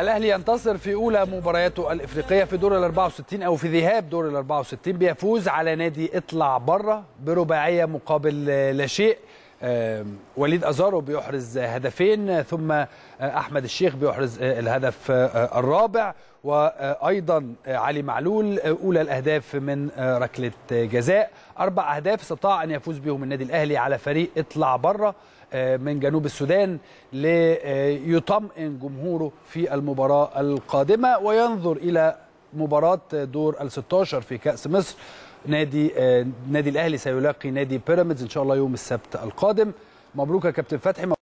الاهلي ينتصر في اولى مبارياته الافريقيه في دور ال 64 او في ذهاب دور ال 64 بيفوز على نادي اطلع بره برباعيه مقابل لا شيء وليد ازارو بيحرز هدفين ثم آه، احمد الشيخ بيحرز آه، الهدف آه، الرابع وايضا علي معلول اولى الاهداف من ركله جزاء اربع اهداف استطاع ان يفوز بهم النادي الاهلي على فريق اطلع بره آه، من جنوب السودان ليطمئن جمهوره في المباراه القادمه وينظر الى مباراه دور ال 16 في كاس مصر نادي النادي آه، الاهلي سيلاقي نادي بيراميدز ان شاء الله يوم السبت القادم مبروك يا كابتن فتحي